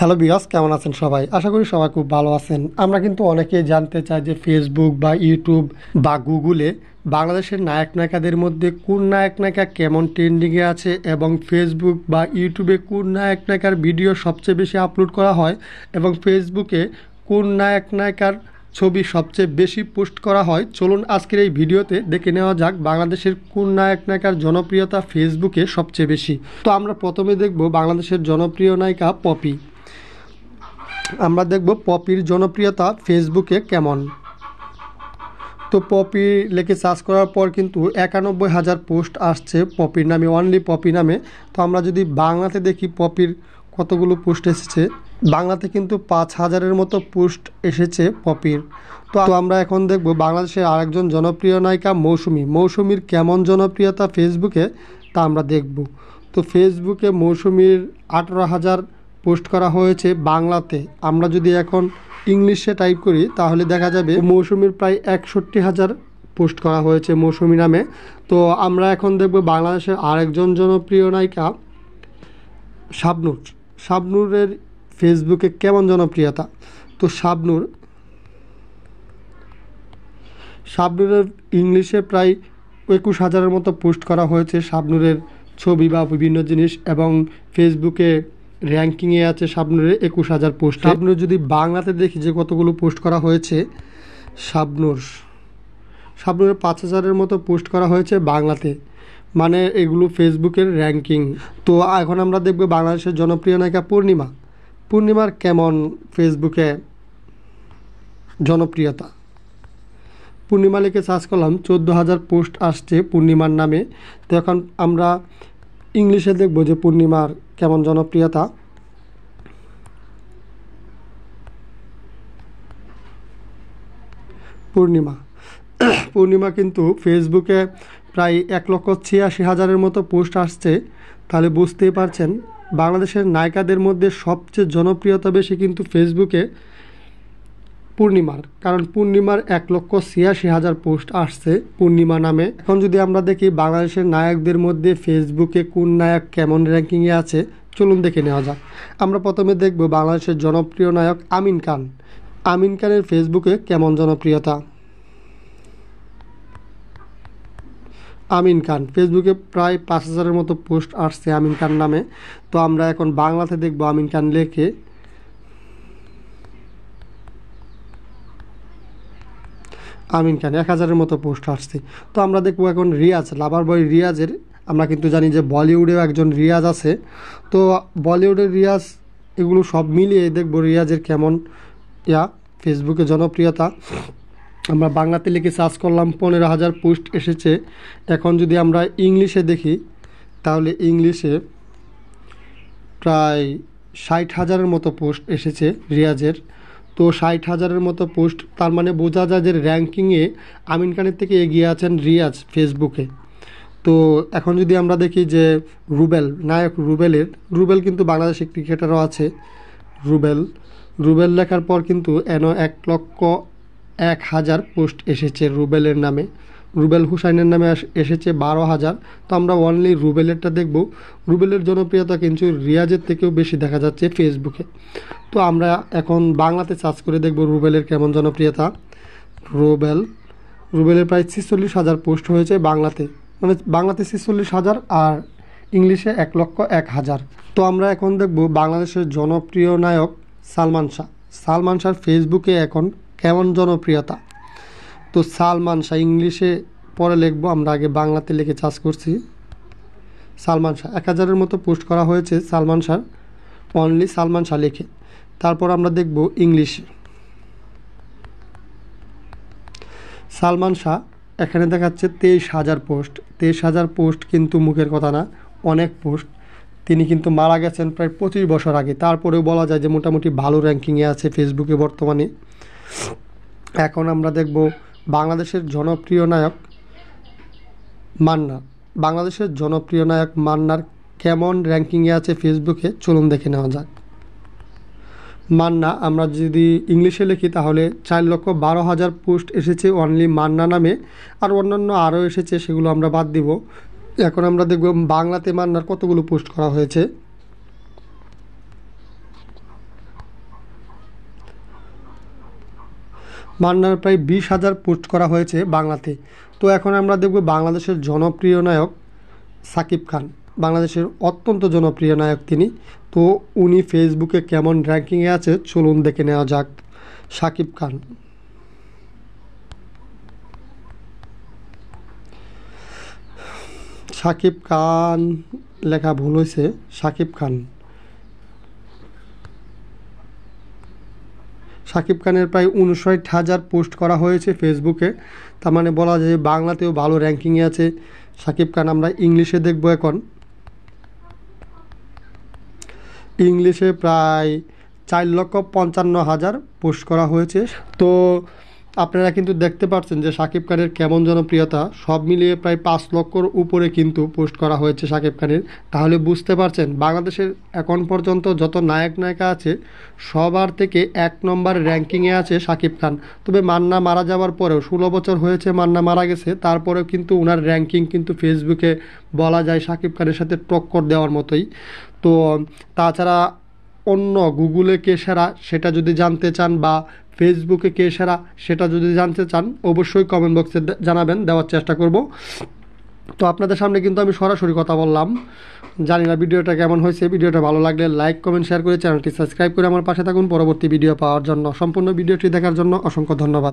hello বিয়াস কেমন আছেন সবাই আশা করি সবাই খুব ভালো আছেন আমরা কিন্তু অনেকেই জানতে চাই যে ফেসবুক বা ইউটিউব বা গুগলে বাংলাদেশের নায়ক নায়িকাদের মধ্যে কোন নায়ক নায়িকা কেমন ট্রেন্ডিংয়ে আছে এবং ফেসবুক বা ইউটিউবে কোন নায়ক নায়িকার ভিডিও সবচেয়ে বেশি আপলোড করা হয় এবং ফেসবুকে কোন নায়ক নায়িকার ছবি সবচেয়ে বেশি পোস্ট করা হয় চলুন আজকের এই ভিডিওতে দেখে নেওয়া যাক বাংলাদেশের কোন নায়ক নায়িকার জনপ্রিয়তা ফেসবুকে সবচেয়ে বেশি তো আমরা প্রথমে দেখব বাংলাদেশের জনপ্রিয় নায়িকা পপি আমরা দেখব পপির জনপ্রিয়তা ফেসবুকে কেমন তো পপি লেখে সার্চ করার পর কিন্তু একানব্বই হাজার পোস্ট আসছে পপির নামে অনলি পপি নামে তো আমরা যদি বাংলাতে দেখি পপির কতগুলো পোস্ট এসেছে বাংলাতে কিন্তু পাঁচ হাজারের মতো পোস্ট এসেছে পপির তো আমরা এখন দেখব বাংলাদেশের আরেকজন জনপ্রিয় নায়িকা মৌসুমি মৌসুমির কেমন জনপ্রিয়তা ফেসবুকে তা আমরা দেখব তো ফেসবুকে মৌসুমির আঠেরো হাজার পোস্ট করা হয়েছে বাংলাতে আমরা যদি এখন ইংলিশে টাইপ করি তাহলে দেখা যাবে মৌসুমির প্রায় একষট্টি হাজার পোস্ট করা হয়েছে মৌসুমি নামে তো আমরা এখন দেখব বাংলাদেশের আরেকজন জনপ্রিয় নায়িকা শাবনুর শাবনুরের ফেসবুকে কেমন জনপ্রিয়তা তো শাবনুর শাবনুরের ইংলিশে প্রায় একুশ হাজারের মতো পোস্ট করা হয়েছে শাবনুরের ছবি বা বিভিন্ন জিনিস এবং ফেসবুকে র্যাঙ্কিংয়ে আছে শাবনুরের একুশ হাজার পোস্ট শাবনুর যদি বাংলাতে দেখি যে কতগুলো পোস্ট করা হয়েছে শাবনুর শাবনুরের পাঁচ হাজারের মতো পোস্ট করা হয়েছে বাংলাতে মানে এগুলো ফেসবুকের র্যাঙ্কিং তো এখন আমরা দেখব বাংলাদেশের জনপ্রিয় নায়িকা পূর্ণিমা পূর্ণিমার কেমন ফেসবুকে জনপ্রিয়তা পূর্ণিমা লিখে সার্চ করলাম চোদ্দো হাজার পোস্ট আসছে পূর্ণিমার নামে তো এখন আমরা ইংলিশে দেখব যে পূর্ণিমার কেমন জনপ্রিয়তা পূর্ণিমা পূর্ণিমা কিন্তু ফেসবুকে প্রায় এক লক্ষ ছিয়াশি হাজারের মতো পোস্ট আসছে তাহলে বুঝতেই পারছেন বাংলাদেশের নায়িকাদের মধ্যে সবচেয়ে জনপ্রিয়তা বেশি কিন্তু ফেসবুকে পূর্ণিমার কারণ পূর্ণিমার এক লক্ষ ছিয়াশি হাজার পোস্ট আসছে পূর্ণিমা নামে এখন যদি আমরা দেখি বাংলাদেশের নায়কদের মধ্যে ফেসবুকে কোন নায়ক কেমন র্যাঙ্কিংয়ে আছে চলুন দেখে নেওয়া যাক আমরা প্রথমে দেখব বাংলাদেশের জনপ্রিয় নায়ক আমিন খান আমিন খানের ফেসবুকে কেমন জনপ্রিয়তা আমিন খান ফেসবুকে প্রায় পাঁচ হাজারের মতো পোস্ট আসছে আমিন খান নামে তো আমরা এখন বাংলাতে দেখব আমিন খান লেখে আমিন খান এক হাজারের মতো পোস্ট আসছে তো আমরা দেখবো এখন রিয়াজ লাভার বয় রিয়াজের আমরা কিন্তু জানি যে বলিউডেও একজন রিয়াজ আছে তো বলিউডের রিয়াজ এগুলো সব মিলিয়ে দেখবো রিয়াজের কেমন ইয়া ফেসবুকে জনপ্রিয়তা আমরা বাংলাতে লিখে সার্চ করলাম পনেরো হাজার পোস্ট এসেছে এখন যদি আমরা ইংলিশে দেখি তাহলে ইংলিশে প্রায় ষাট হাজারের মতো পোস্ট এসেছে রিয়াজের তো ষাট হাজারের মতো পোস্ট তার মানে বোঝা যায় যে র্যাঙ্কিংয়ে আমিন খানের থেকে এগিয়ে আছেন রিয়াজ ফেসবুকে তো এখন যদি আমরা দেখি যে রুবেল নায়ক রুবেলের রুবেল কিন্তু বাংলাদেশের ক্রিকেটারও আছে রুবেল রুবেল লেখার পর কিন্তু এন এক লক্ষ এক হাজার পোস্ট এসেছে রুবেলের নামে রুবেল হুসাইনের নামে এসেছে বারো হাজার তো আমরা অনলি রুবেলেরটা দেখব রুবেলের জনপ্রিয়তা কিন্তু রিয়াজের থেকেও বেশি দেখা যাচ্ছে ফেসবুকে তো আমরা এখন বাংলাতে সার্চ করে দেখব রুবেলের কেমন জনপ্রিয়তা রুবেল রুবেলের প্রায় ছিচল্লিশ হাজার পোস্ট হয়েছে বাংলাতে মানে বাংলাতে ছিচল্লিশ হাজার আর ইংলিশে এক লক্ষ এক হাজার তো আমরা এখন দেখব বাংলাদেশের জনপ্রিয় নায়ক সালমান শাহ সালমান শাহর ফেসবুকে এখন কেমন জনপ্রিয়তা তো সালমান শাহ ইংলিশে পরে লিখবো আমরা আগে বাংলাতে লিখে চাষ করছি সালমান শাহ এক হাজারের মতো পোস্ট করা হয়েছে সালমান শাহ অনলি সালমান শাহ লিখে তারপর আমরা দেখব ইংলিশে সালমান শাহ এখানে দেখাচ্ছে তেইশ হাজার পোস্ট তেইশ হাজার পোস্ট কিন্তু মুখের কথা না অনেক পোস্ট তিনি কিন্তু মারা গেছেন প্রায় পঁচিশ বছর আগে তারপরেও বলা যায় যে মোটামুটি ভালো র্যাঙ্কিংয়ে আছে ফেসবুকে বর্তমানে এখন আমরা দেখব বাংলাদেশের জনপ্রিয় নায়ক মান্না বাংলাদেশের জনপ্রিয় নায়ক মান্নার কেমন র্যাঙ্কিংয়ে আছে ফেসবুকে চলুন দেখে নেওয়া যাক মান্না আমরা যদি ইংলিশে লিখি তাহলে চার লক্ষ বারো হাজার পোস্ট এসেছে অনলি মান্না নামে আর অন্যান্য আরও এসেছে সেগুলো আমরা বাদ দিব এখন আমরা দেখব বাংলাতে মান্নার কতগুলো পোস্ট করা হয়েছে বান্নার প্রায় বিশ হাজার পোস্ট করা হয়েছে বাংলাতে তো এখন আমরা দেখব বাংলাদেশের জনপ্রিয় নায়ক সাকিব খান বাংলাদেশের অত্যন্ত জনপ্রিয় নায়ক তিনি তো উনি ফেসবুকে কেমন র্যাঙ্কিংয়ে আছে চলুন দেখে নেওয়া যাক সাকিব খান সাকিব খান লেখা ভুল হয়েছে সাকিব খান শাকিব খানের প্রায় উনষাট হাজার পোস্ট করা হয়েছে ফেসবুকে তার মানে বলা যায় বাংলাতেও ভালো র্যাঙ্কিংয়ে আছে শাকিব খান আমরা ইংলিশে দেখব এখন ইংলিশে প্রায় চার লক্ষ পঞ্চান্ন হাজার পোস্ট করা হয়েছে তো আপনারা কিন্তু দেখতে পাচ্ছেন যে শাকিব খানের কেমন জনপ্রিয়তা সব মিলিয়ে প্রায় পাঁচ লক্ষর উপরে কিন্তু পোস্ট করা হয়েছে শাকিব খানের তাহলে বুঝতে পারছেন বাংলাদেশের এখন পর্যন্ত যত নায়ক নায়িকা আছে সবার থেকে এক নম্বর র্যাঙ্কিংয়ে আছে শাকিব খান তবে মান্না মারা যাওয়ার পরেও ষোলো বছর হয়েছে মান্না মারা গেছে তারপরেও কিন্তু ওনার র্যাঙ্কিং কিন্তু ফেসবুকে বলা যায় শাকিব খানের সাথে টক্কর দেওয়ার মতোই তো তাছাড়া অন্য গুগলে কে সেরা সেটা যদি জানতে চান বা ফেসবুকে কে সেরা সেটা যদি জানতে চান অবশ্যই কমেন্ট বক্সে জানাবেন দেওয়ার চেষ্টা করব তো আপনাদের সামনে কিন্তু আমি সরাসরি কথা বললাম জানি না ভিডিওটা কেমন হয়েছে ভিডিওটা ভালো লাগলে লাইক কমেন্ট শেয়ার করে চ্যানেলটি সাবস্ক্রাইব করে আমার পাশে থাকুন পরবর্তী ভিডিও পাওয়ার জন্য সম্পূর্ণ ভিডিওটি দেখার জন্য অসংখ্য ধন্যবাদ